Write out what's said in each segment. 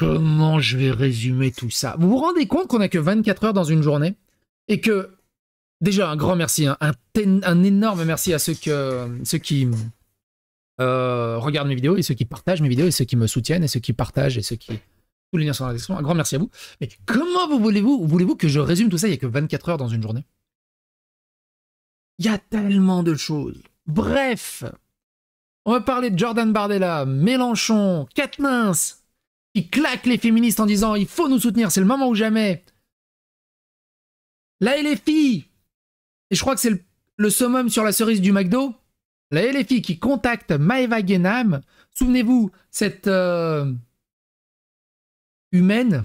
comment je vais résumer tout ça Vous vous rendez compte qu'on n'a que 24 heures dans une journée et que déjà un grand merci, hein, un, énorme merci à ceux, qui euh, regardent mes vidéos et ceux qui partagent mes vidéos et ceux qui me soutiennent et ceux qui partagent et ceux qui tous les liens sont dans la description. Un grand merci à vous. Mais comment vous voulez-vous voulez que je résume tout ça Il n'y a que 24 heures dans une journée. Il y a tellement de choses. Bref, on va parler de Jordan Bardella, Mélenchon, Katnins, qui claquent les féministes en disant il faut nous soutenir, c'est le moment ou jamais. La LFI, et je crois que c'est le, summum sur la cerise du McDo, la LFI qui contacte Maeva Genam, souvenez-vous, cette euh, humaine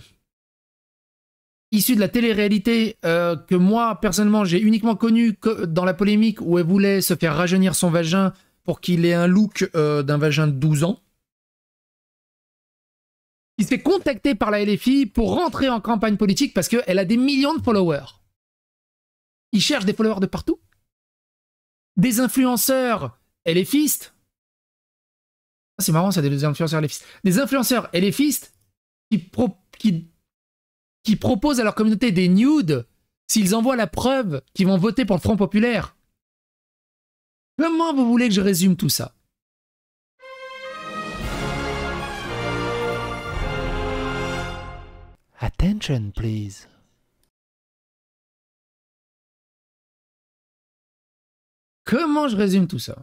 issue de la télé-réalité euh, que moi, personnellement, j'ai uniquement connue dans la polémique où elle voulait se faire rajeunir son vagin pour qu'il ait un look euh, d'un vagin de 12 ans il se fait contacter par la LFI pour rentrer en campagne politique parce qu'elle a des millions de followers. Il cherche des followers de partout. Des influenceurs LFistes. Ah, c'est marrant, ça, des influenceurs LFistes. Des influenceurs LFistes qui, qui, qui proposent à leur communauté des nudes s'ils envoient la preuve qu'ils vont voter pour le Front Populaire. Comment vous voulez que je résume tout ça Attention, please. Comment je résume tout ça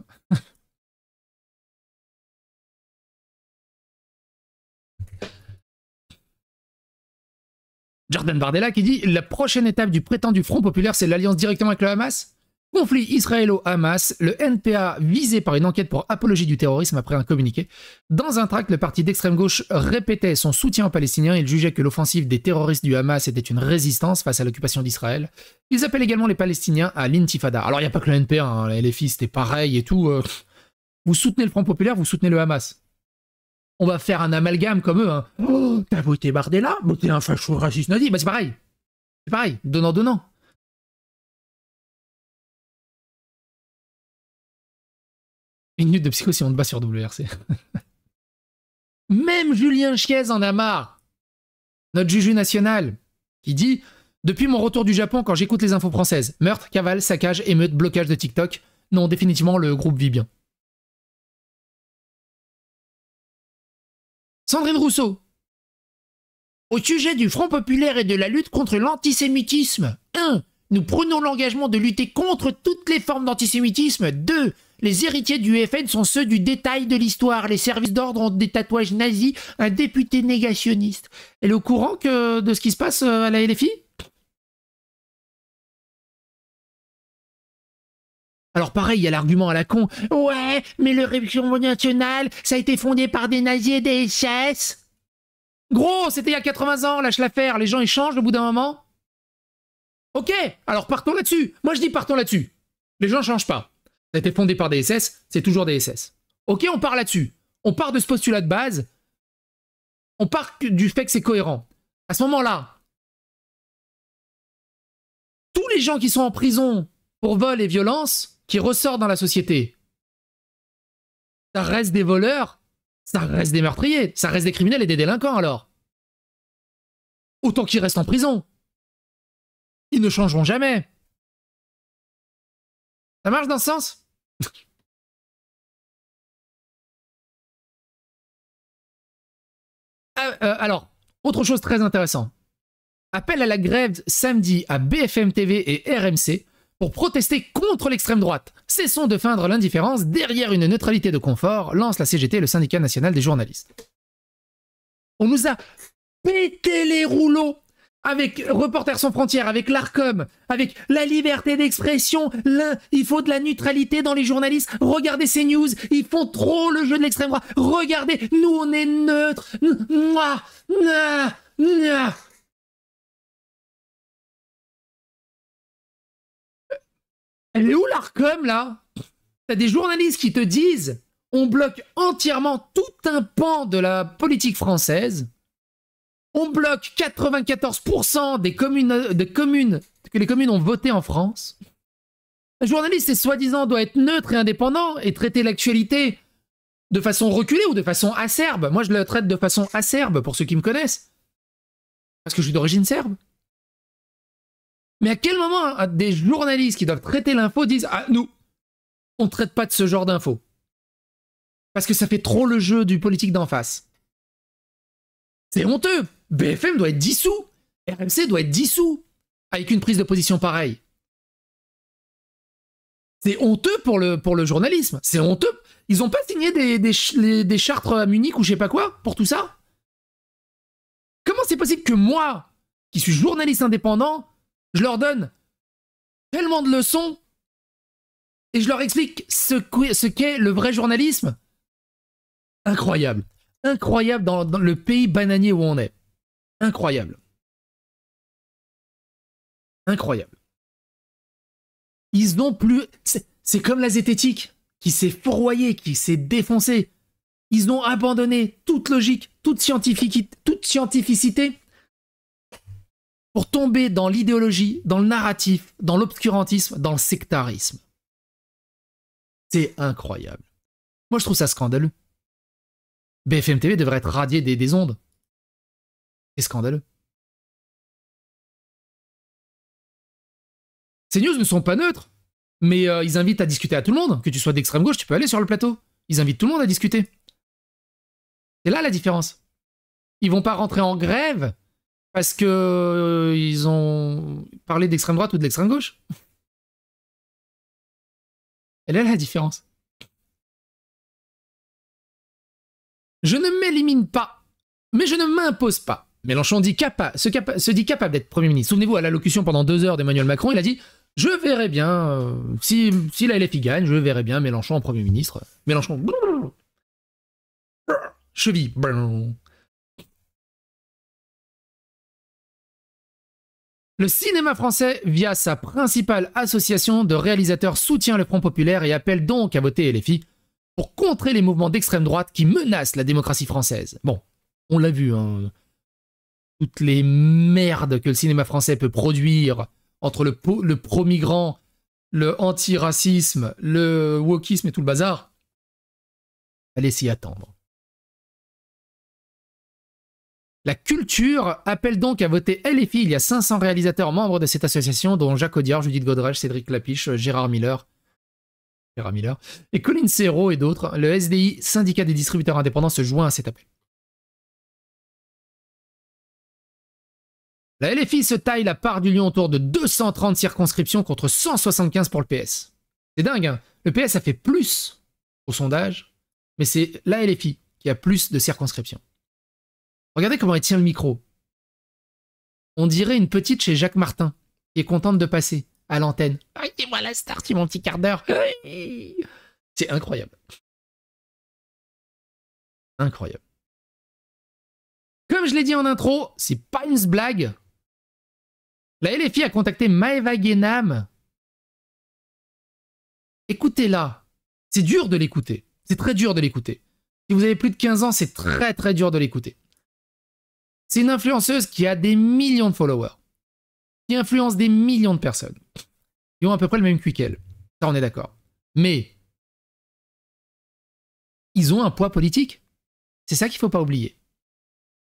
Jordan Bardella qui dit La prochaine étape du prétendu Front populaire, c'est l'alliance directement avec le Hamas Conflit israélo-Hamas, le NPA visé par une enquête pour apologie du terrorisme après un communiqué. Dans un tract, le parti d'extrême gauche répétait son soutien aux Palestiniens. Il jugeait que l'offensive des terroristes du Hamas était une résistance face à l'occupation d'Israël. Ils appellent également les Palestiniens à l'intifada. Alors il n'y a pas que le NPA, hein. les LFI c'était pareil et tout. Euh. vous soutenez le Front Populaire, vous soutenez le Hamas. On va faire un amalgame comme eux. Hein. Oh, t'as voté Bardella, mais t'es un facho raciste nazi. Bah c'est pareil. C'est pareil, donnant-donnant. de psycho si on bat sur WRC. Même Julien Chiez en a marre. Notre juju national, qui dit Depuis mon retour du Japon, quand j'écoute les infos françaises, meurtre, cavale, saccage, émeute, blocage de TikTok, non, définitivement, le groupe vit bien. Sandrine Rousseau. Au sujet du Front populaire et de la lutte contre l'antisémitisme, 1. Nous prenons l'engagement de lutter contre toutes les formes d'antisémitisme. 2. Les héritiers du FN sont ceux du détail de l'histoire. Les services d'ordre ont des tatouages nazis, un député négationniste. Elle est au courant de ce qui se passe à la LFI Alors pareil, il y a l'argument à la con. Ouais, mais le Révolution nationale, ça a été fondé par des nazis et des SS. Gros, c'était il y a 80 ans, lâche l'affaire, les gens changent, au bout d'un moment. Ok, alors partons là-dessus. Moi je dis partons là-dessus. Les gens ne changent pas. Ça a été fondé par des SS, c'est toujours des SS. Ok, on part là-dessus. On part de ce postulat de base. On part du fait que c'est cohérent. À ce moment-là, tous les gens qui sont en prison pour vol et violence, qui ressortent dans la société, ça reste des voleurs, ça reste des meurtriers, ça reste des criminels et des délinquants alors. Autant qu'ils restent en prison. Ils ne changeront jamais. Ça marche dans ce sens euh, euh, alors, autre chose très intéressante. Appel à la grève samedi à BFM TV et RMC pour protester contre l'extrême droite. Cessons de feindre l'indifférence derrière une neutralité de confort, lance la CGT, le syndicat national des journalistes. On nous a pété les rouleaux avec Reporters sans frontières, avec l'ARCOM, avec la liberté d'expression, l'un, il faut de la neutralité dans les journalistes, regardez ces news, ils font trop le jeu de l'extrême droite, regardez, nous on est neutre, euh, Elle est où l'ARCOM là T'as des journalistes qui te disent on bloque entièrement tout un pan de la politique française on bloque 94% des communes, communes que les communes ont voté en France. Un journaliste, et soi-disant, doit être neutre et indépendant et traiter l'actualité de façon reculée ou de façon acerbe. Moi, je le traite de façon acerbe pour ceux qui me connaissent. Parce que je suis d'origine serbe. Mais à quel moment des journalistes qui doivent traiter l'info disent Ah, nous, on ne traite pas de ce genre d'info Parce que ça fait trop le jeu du politique d'en face. C'est honteux BFM doit être dissous. RMC doit être dissous avec une prise de position pareille. C'est honteux pour le, journalisme. C'est honteux. Ils n'ont pas signé des, des, chartres à Munich ou je sais pas quoi pour tout ça Comment c'est possible que moi, qui suis journaliste indépendant, je leur donne tellement de leçons et je leur explique ce qu'est le vrai journalisme Incroyable. Incroyable dans le pays bananier où on est incroyable. Incroyable. Ils n'ont plus. C'est comme la zététique qui s'est fourroyée, qui s'est défoncée. Ils ont abandonné toute logique, toute, scientifique, toute scientificité pour tomber dans l'idéologie, dans le narratif, dans l'obscurantisme, dans le sectarisme. C'est incroyable. Moi, je trouve ça scandaleux. BFM TV devrait être radié des ondes. C'est scandaleux. Ces news ne sont pas neutres, mais euh, ils invitent à discuter à tout le monde. Que tu sois d'extrême gauche, tu peux aller sur le plateau. Ils invitent tout le monde à discuter. C'est là la différence. Ils vont pas rentrer en grève parce que euh, ils ont parlé d'extrême droite ou de l'extrême gauche. Elle est là la différence. Je ne m'élimine pas, mais je ne m'impose pas. Mélenchon se, dit capable d'être Premier ministre. Souvenez-vous, à l'allocution pendant deux heures d'Emmanuel Macron, il a dit Je verrai bien, euh, si, si la LFI gagne, je verrai bien Mélenchon en Premier ministre. Mélenchon. Cheville. Le cinéma français, via sa principale association de réalisateurs, soutient le Front Populaire et appelle donc à voter LFI pour contrer les mouvements d'extrême droite qui menacent la démocratie française. Bon, on l'a vu, hein toutes les merdes que le cinéma français peut produire entre le, le pro-migrant, le anti-racisme, le wokisme et tout le bazar, allez s'y attendre. La culture appelle donc à voter LFI. Il y a 500 réalisateurs membres de cette association, dont Jacques Audiard, Judith Godrèche, Cédric Lapiche, Gérard Miller, Gérard Miller et Colin Serrault et d'autres. Le SDI, syndicat des distributeurs indépendants, se joint à cet appel. La LFI se taille la part du lion autour de 230 circonscriptions contre 175 pour le PS. C'est dingue, hein le PS a fait plus au sondage, mais c'est la LFI qui a plus de circonscriptions. Regardez comment elle tient le micro. On dirait une petite chez Jacques Martin, qui est contente de passer à l'antenne. Ah, moi la star, mon petit quart d'heure. C'est incroyable. Incroyable. Comme je l'ai dit en intro, c'est pas une blague, la LFI a contacté Maeva Guénam. Écoutez-la. C'est dur de l'écouter. C'est très dur de l'écouter. Si vous avez plus de 15 ans, c'est très très dur de l'écouter. C'est une influenceuse qui a des millions de followers, qui influence des millions de personnes, Ils ont à peu près le même QI qu'elle. Ça, on est d'accord. Mais ils ont un poids politique. C'est ça qu'il ne faut pas oublier.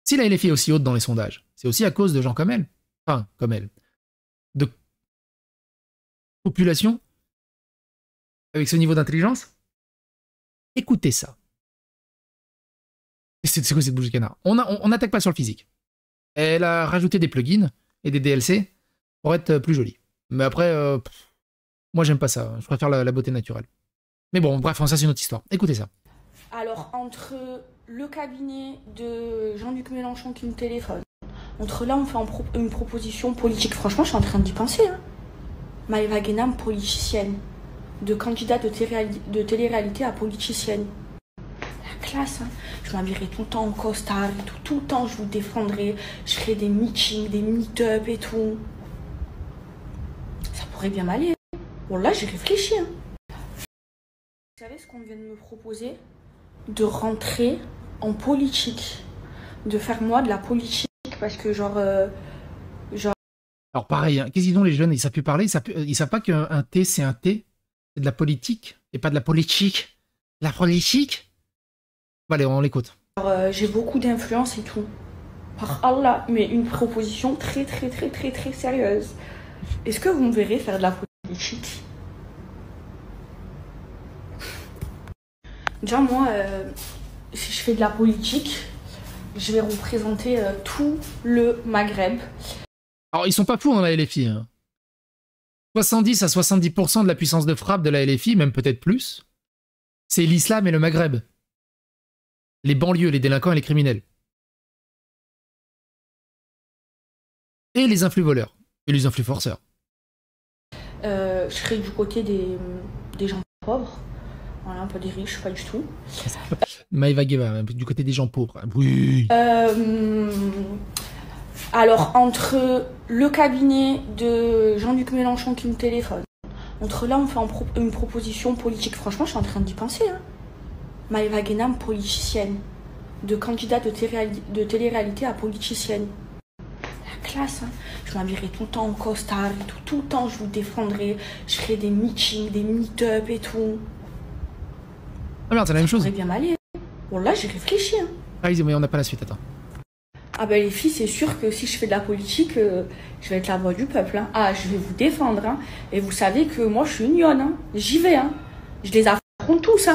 Si la LFI est aussi haute dans les sondages, c'est aussi à cause de gens comme elle. Enfin, comme elle population avec ce niveau d'intelligence Écoutez ça. C'est quoi cette bouche de canard On n'attaque pas sur le physique. Elle a rajouté des plugins et des DLC pour être euh, plus jolie. Mais après, euh, moi j'aime pas ça. Je préfère la, beauté naturelle. Mais bon, bref, ça c'est une autre histoire. Écoutez ça. Alors, entre le cabinet de Jean-Luc Mélenchon qui nous téléphone, entre là, on fait une proposition politique. Franchement, je suis en train d'y penser. Hein. Maïva politicienne. De candidate de, de télé-réalité à politicienne. La classe, hein. Je m'habillerai tout le temps en costard et tout. Tout le temps, je vous défendrai. Je ferai des meetings, des meet-up et tout. Ça pourrait bien m'aller. Hein. Bon, là, j'ai réfléchi. Hein. Vous savez ce qu'on vient de me proposer De rentrer en politique. De faire moi de la politique. Parce que, genre. Euh, alors pareil, hein, qu'est-ce qu'ils ont les jeunes Ils savent plus parler, ils savent, pas qu'un T c'est un T, c'est de la politique et pas de la politique. La politique bon, Allez, on l'écoute. Alors euh, J'ai beaucoup d'influence et tout. Par Allah, mais une proposition très très très très très sérieuse. Est-ce que vous me verrez faire de la politique Déjà moi, euh, si je fais de la politique, je vais représenter euh, tout le Maghreb. Alors, ils sont pas fous dans hein, la LFI. 70 hein. à 70% de la puissance de frappe de la LFI, même peut-être plus, c'est l'islam et le Maghreb. Les banlieues, les délinquants et les criminels. Et les influx voleurs. Et les influx forceurs. Euh, je serais du côté des, gens pauvres. Voilà, pas des riches, pas du tout. Maïva Gueva, du côté des gens pauvres. Oui. Ah, euh, alors, entre le cabinet de Jean-Luc Mélenchon qui nous téléphone, entre là, on fait une proposition politique. Franchement, je suis en train d'y penser. Hein. Maëva Guénam, politicienne. De candidate de, télé-réalité à politicienne. La classe, hein. Je m'habillerai tout le temps en costard et tout. Tout le temps, je vous défendrai. Je ferai des meetings, des meet-up et tout. merde, oh c'est la même chose. Ça bien m'aller. Hein. Bon, là, j'ai réfléchi. Hein. Ah, mais on n'a pas la suite, attends. Ah ben les filles, c'est sûr que si je fais de la politique, euh, je vais être la voix du peuple. Hein. Ah, je vais vous défendre. Hein. Et vous savez que moi, je suis une hein. J'y vais. Je les affronte tous.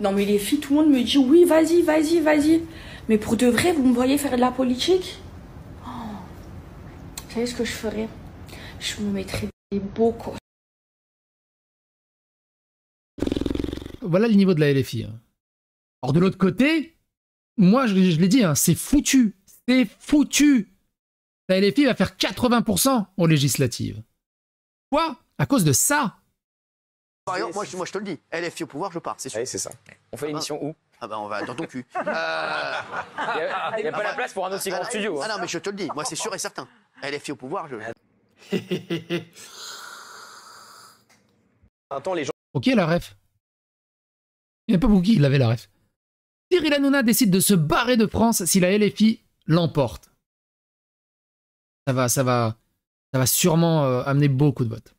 Non mais les filles, tout le monde me dit oui, vas-y, vas-y, vas-y. Mais pour de vrai, vous me voyez faire de la politique oh. Vous savez ce que je ferais Je me mettrais des beaux quoi. Voilà le niveau de la LFI. Or de l'autre côté, moi, je, l'ai dit, hein, c'est foutu. C'est foutu. La LFI va faire 80% en législative. Quoi À cause de ça Par exemple, moi, je, te le dis, LFI au pouvoir, je pars, c'est sûr. Oui, c'est ça. On fait une ah ben, l'émission où ah bah on va dans ton cul. Euh, il n'y a, y a pas la place pour un aussi ah, grand studio. Ah hein. non mais je te le dis, moi c'est sûr et certain. LFI au pouvoir, je... Attends, les gens... Ok la ref. Il n'y a pas beaucoup qui l'avait la ref. Cyril Hanouna décide de se barrer de France si la LFI l'emporte. Ça va, ça va, ça va sûrement euh, amener beaucoup de votes.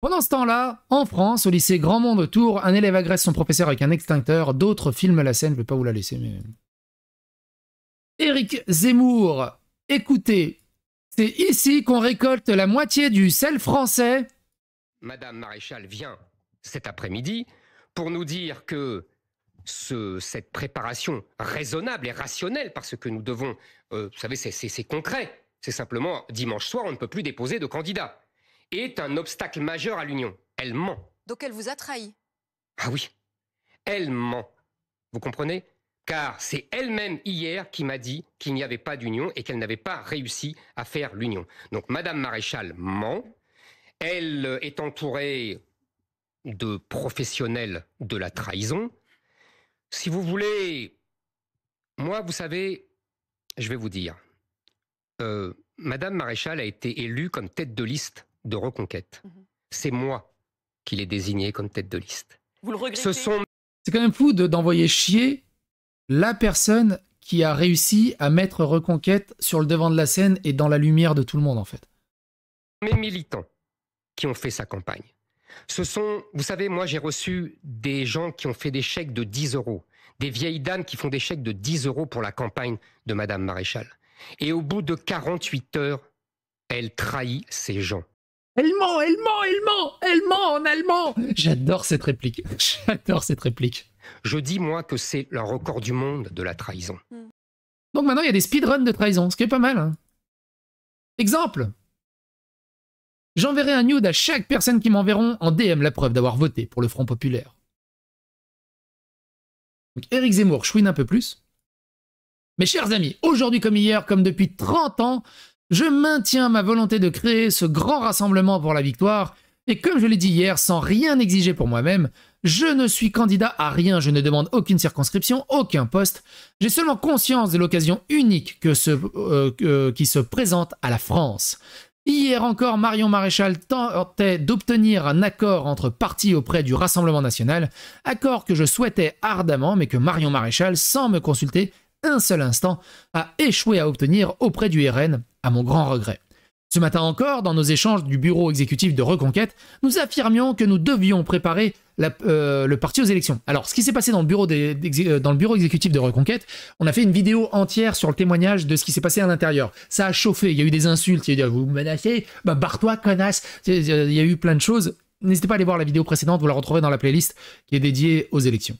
Pendant ce temps-là, en France, au lycée grand monde Tours, un élève agresse son professeur avec un extincteur. D'autres filment la scène, je ne vais pas vous la laisser, mais. Éric Zemmour, écoutez, c'est ici qu'on récolte la moitié du sel français. Madame Maréchal vient cet après-midi pour nous dire que cette préparation raisonnable et rationnelle, parce que nous devons, euh, vous savez, c'est concret, c'est simplement dimanche soir, on ne peut plus déposer de candidat, est un obstacle majeur à l'union. Elle ment. Donc elle vous a trahi Ah oui, elle ment. Vous comprenez Car c'est elle-même hier qui m'a dit qu'il n'y avait pas d'union et qu'elle n'avait pas réussi à faire l'union. Donc Madame Maréchal ment. Elle est entourée de professionnels de la trahison. Si vous voulez, moi, vous savez, je vais vous dire, euh, Madame Maréchal a été élue comme tête de liste de Reconquête. Mhm. C'est moi qui l'ai désignée comme tête de liste. Vous le regrettez sont... C'est quand même fou d'envoyer chier la personne qui a réussi à mettre Reconquête sur le devant de la scène et dans la lumière de tout le monde, en fait. Mes militants qui ont fait sa campagne. Ce sont, vous savez, moi j'ai reçu des gens qui ont fait des chèques de 10 euros, des vieilles dames qui font des chèques de 10 euros pour la campagne de Madame Maréchal. Et au bout de 48 heures, elle trahit ces gens. Elle ment, elle ment, elle ment, elle ment en allemand. J'adore cette réplique. J'adore cette réplique. Je dis moi que c'est le record du monde de la trahison. Hmm. Donc maintenant il y a des speedruns de trahison, ce qui est pas mal. Hein. Exemple, J'enverrai un nude à chaque personne qui m'enverront en DM la preuve d'avoir voté pour le Front Populaire. Eric Zemmour chouine un peu plus. Mes chers amis, aujourd'hui comme hier, comme depuis 30 ans, je maintiens ma volonté de créer ce grand rassemblement pour la victoire, et comme je l'ai dit hier, sans rien exiger pour moi-même, je ne suis candidat à rien, je ne demande aucune circonscription, aucun poste, j'ai seulement conscience de l'occasion unique euh, euh, qui se présente à la France. Hier encore, Marion Maréchal tentait d'obtenir un accord entre partis auprès du Rassemblement national, accord que je souhaitais ardemment, mais que Marion Maréchal, sans me consulter un seul instant, a échoué à obtenir auprès du RN, à mon grand regret. Ce matin encore, dans nos échanges du bureau exécutif de Reconquête, nous affirmions que nous devions préparer euh, le parti aux élections. Alors, ce qui s'est passé dans le, bureau euh, dans le bureau exécutif de Reconquête, on a fait une vidéo entière sur le témoignage de ce qui s'est passé à l'intérieur. Ça a chauffé, il y a eu des insultes, il y a eu vous menacez, bah barre-toi, connasse, euh, il y a eu plein de choses. N'hésitez pas à aller voir la vidéo précédente, vous la retrouverez dans la playlist qui est dédiée aux élections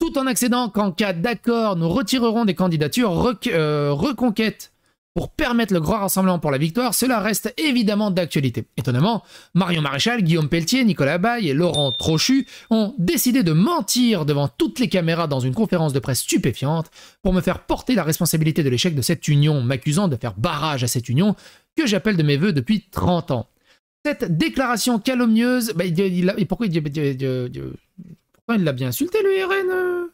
tout en accédant qu'en cas d'accord, nous retirerons des candidatures reconquête pour permettre le grand rassemblement pour la victoire, cela reste évidemment d'actualité. Étonnamment, Marion Maréchal, Guillaume Pelletier, Nicolas Baye et Laurent Trochu ont décidé de mentir devant toutes les caméras dans une conférence de presse stupéfiante pour me faire porter la responsabilité de l'échec de cette union, m'accusant de faire barrage à cette union que j'appelle de mes voeux depuis 30 ans. Cette déclaration calomnieuse, bah, pourquoi, il, il l'a bien insulté, lui, RN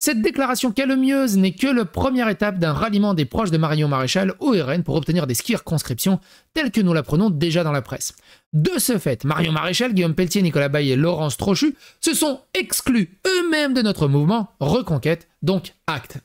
cette déclaration calomnieuse n'est que la première étape d'un ralliement des proches de Marion Maréchal au RN pour obtenir des circonscriptions telles que nous l'apprenons déjà dans la presse. De ce fait, Marion Maréchal, Guillaume Pelletier, Nicolas Bayet, et Laurence Trochu se sont exclus eux-mêmes de notre mouvement Reconquête, donc acte.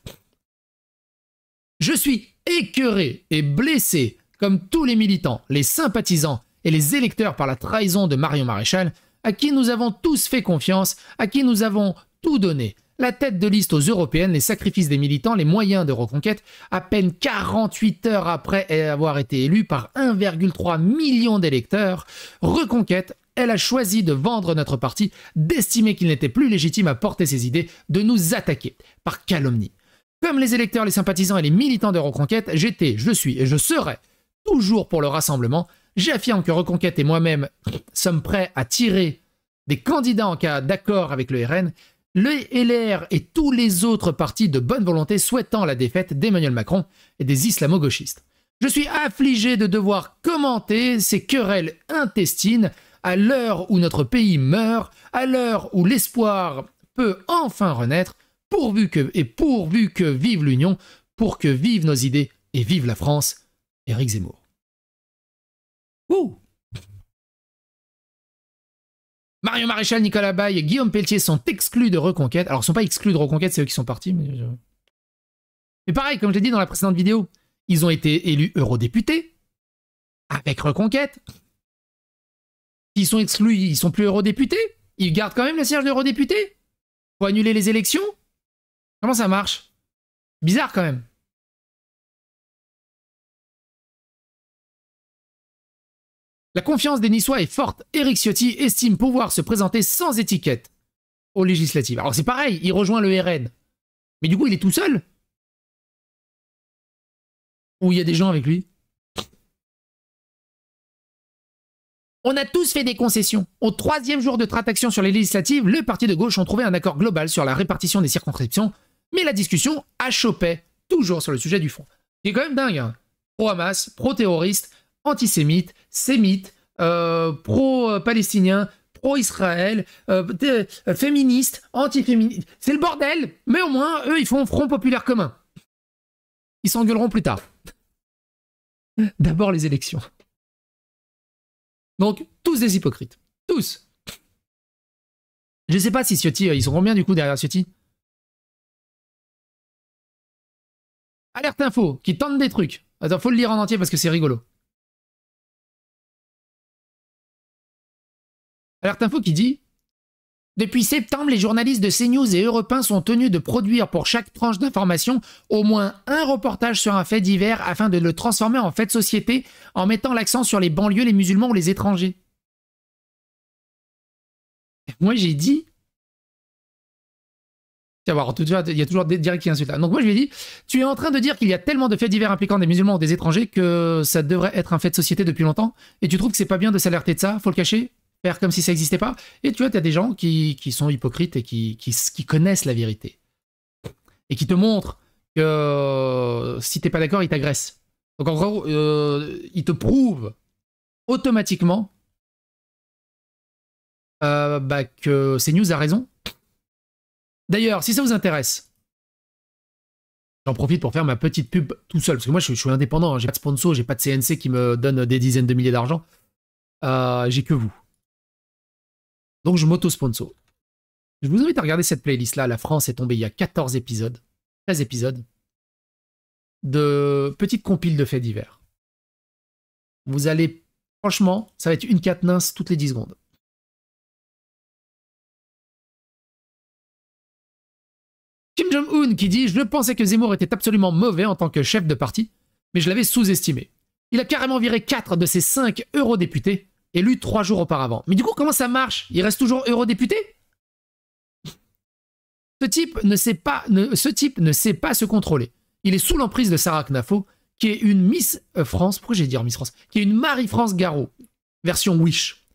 Je suis écœuré et blessé, comme tous les militants, les sympathisants et les électeurs par la trahison de Marion Maréchal, à qui nous avons tous fait confiance, à qui nous avons tout donné, la tête de liste aux européennes, les sacrifices des militants, les moyens de reconquête, à peine 48 heures après avoir été élue par 1,3 million d'électeurs, reconquête, elle a choisi de vendre notre parti, d'estimer qu'il n'était plus légitime à porter ses idées, de nous attaquer par calomnie. Comme les électeurs, les sympathisants et les militants de Reconquête, j'étais, je suis et je serai toujours pour le rassemblement. J'affirme que Reconquête et moi-même sommes prêts à tirer des candidats en cas d'accord avec le RN, le LR et tous les autres partis de bonne volonté souhaitant la défaite d'Emmanuel Macron et des islamo-gauchistes. Je suis affligé de devoir commenter ces querelles intestines à l'heure où notre pays meurt, à l'heure où l'espoir peut enfin renaître, pourvu que et pourvu que vive l'Union, pour que vivent nos idées et vive la France. Éric Zemmour. Ouh Marion Maréchal, Nicolas Baye et Guillaume Pelletier sont exclus de Reconquête. Alors, ils ne sont pas exclus de Reconquête, c'est eux qui sont partis. Mais, pareil, comme je l'ai dit dans la précédente vidéo, ils ont été élus eurodéputés avec Reconquête. S'ils sont exclus, ils ne sont plus eurodéputés. Ils gardent quand même le siège d'eurodéputé. Pour annuler les élections. Comment ça marche Bizarre quand même. La confiance des Niçois est forte. Eric Ciotti estime pouvoir se présenter sans étiquette aux législatives. Alors c'est pareil, il rejoint le RN. Mais du coup, il est tout seul Ou il y a des gens avec lui On a tous fait des concessions. Au troisième jour de trataction sur les législatives, le parti de gauche ont trouvé un accord global sur la répartition des circonscriptions, mais la discussion a chopé toujours sur le sujet du fond. C'est quand même dingue. Hein pro-Hamas, pro-terroriste, antisémites, sémites, euh, pro-palestiniens, pro-Israël, euh, euh féministes, anti C'est le bordel, mais au moins, eux, ils font front populaire commun. Ils s'engueuleront plus tard. D'abord les élections. Donc, tous des hypocrites. Tous. Je ne sais pas si Ciotti, euh, ils seront bien du coup derrière Ciotti Alerte info, qui tente des trucs. Attends, faut le lire en entier parce que c'est rigolo. Alerte Info qui dit Depuis septembre, les journalistes de CNews et Europe sont tenus de produire pour chaque tranche d'information au moins un reportage sur un fait divers afin de le transformer en fait de société en mettant l'accent sur les banlieues, les musulmans ou les étrangers. Moi j'ai dit il y a toujours des direct qui insultent. Donc moi je lui ai dit, tu es en train de dire qu'il y a tellement de faits divers impliquant des musulmans ou des étrangers que ça devrait être un fait de société depuis longtemps, et tu trouves que c'est pas bien de s'alerter de ça, faut le cacher faire comme si ça n'existait pas. Et tu vois, tu as des gens qui, sont hypocrites et qui, qui, connaissent la vérité. Et qui te montrent que euh, si tu t'es pas d'accord, ils t'agressent. Donc en gros, euh, ils te prouvent automatiquement euh, bah, que CNews a raison. D'ailleurs, si ça vous intéresse, j'en profite pour faire ma petite pub tout seul, parce que moi je, suis indépendant, hein. j'ai pas de sponsor, j'ai pas de CNC qui me donne des dizaines de milliers d'argent. j'ai que vous. Donc je mauto sponso Je vous invite à regarder cette playlist-là. La France est tombée il y a 14 épisodes, 13 épisodes, de petites compiles de faits divers. Vous allez, franchement, ça va être une quatennance toutes les 10 secondes. Kim Jong-un qui dit Je pensais que Zemmour était absolument mauvais en tant que chef de parti, mais je l'avais sous-estimé. Il a carrément viré 4 de ses 5 eurodéputés élu trois jours auparavant. Mais du coup, comment ça marche Il reste toujours eurodéputé ce type, ne sait pas, ce type ne sait pas se contrôler. Il est sous l'emprise de Sarah Knafo, qui est une Miss France, pourquoi j'ai dit Miss France Qui est une Marie-France Garot, version Wish.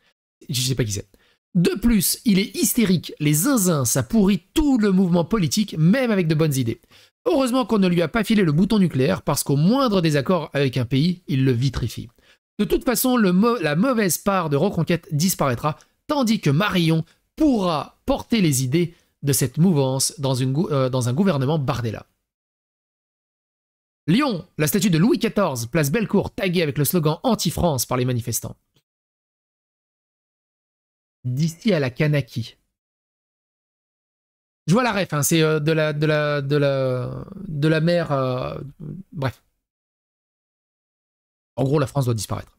Je sais pas qui c'est. De plus, il est hystérique, les zinzins, ça pourrit tout le mouvement politique, même avec de bonnes idées. Heureusement qu'on ne lui a pas filé le bouton nucléaire, parce qu'au moindre désaccord avec un pays, il le vitrifie. De toute façon, la mauvaise part de Reconquête disparaîtra, tandis que Marion pourra porter les idées de cette mouvance dans, euh, un gouvernement Bardella. Lyon, la statue de Louis XIV, place Bellecour, taguée avec le slogan Anti-France par les manifestants. D'ici à la Kanaki. Je vois la ref, hein, c'est euh, de, la, de, la, mer. Euh, bref. En gros, la France doit disparaître.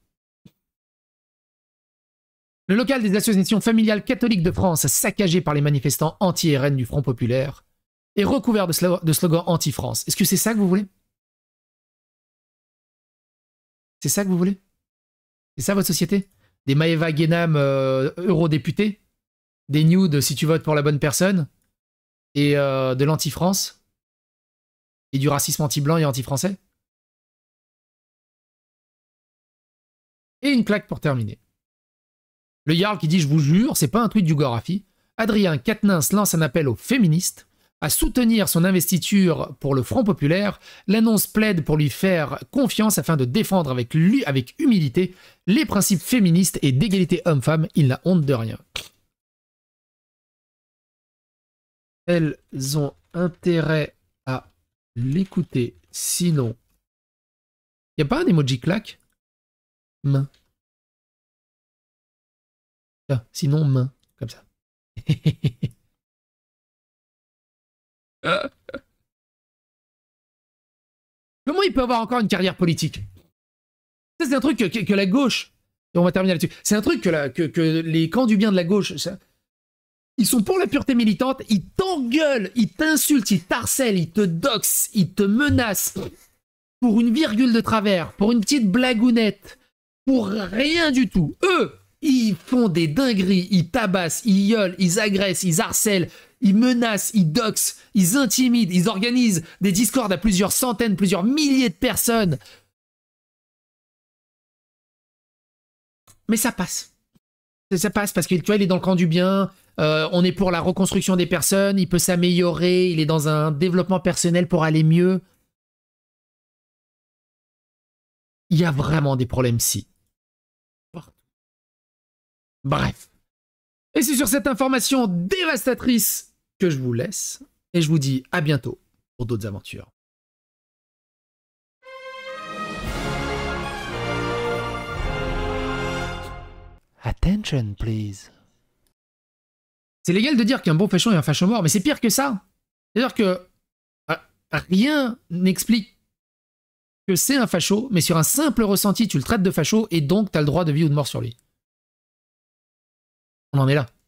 Le local des associations familiales catholiques de France, saccagé par les manifestants anti-RN du Front Populaire, est recouvert de, slogans anti-France. Est-ce que c'est ça que vous voulez C'est ça que vous voulez C'est ça votre société Des Maeva Guénam euh, eurodéputés Des nudes si tu votes pour la bonne personne Et euh, de l'anti-France Et du racisme anti-blanc et anti-français Et une claque pour terminer. Le Jarl qui dit Je vous jure, c'est pas un tweet du Gorafi. Adrien Katnins lance un appel aux féministes à soutenir son investiture pour le Front Populaire. L'annonce plaide pour lui faire confiance afin de défendre avec, lui, avec humilité les principes féministes et d'égalité homme-femme. Il n'a honte de rien. Elles ont intérêt à l'écouter, sinon. il n'y a pas un emoji claque main. sinon, main, comme ça. Comment il peut avoir encore une carrière politique c'est un truc que, la gauche. on va terminer là-dessus. C'est un truc que, les camps du bien de la gauche. ils sont pour la pureté militante, ils t'engueulent, ils t'insultent, ils t'harcèlent, ils te doxent, ils te menacent. Pour une virgule de travers, pour une petite blagounette pour rien du tout. Eux, ils font des dingueries, ils tabassent, ils yolent, ils agressent, ils harcèlent, ils menacent, ils doxent, ils intimident, ils organisent des discords à plusieurs centaines, plusieurs milliers de personnes. Mais ça passe. Ça passe parce qu'il il est dans le camp du bien, euh, on est pour la reconstruction des personnes, il peut s'améliorer, il est dans un développement personnel pour aller mieux. Il y a vraiment des problèmes si. Bref. Et c'est sur cette information dévastatrice que je vous laisse, et je vous dis à bientôt pour d'autres aventures. Attention, please. C'est légal de dire qu'un bon fachon est un facho mort, mais c'est pire que ça. C'est-à-dire que euh, rien n'explique que c'est un facho, mais sur un simple ressenti, tu le traites de facho, et donc tu as le droit de vie ou de mort sur lui on en est là.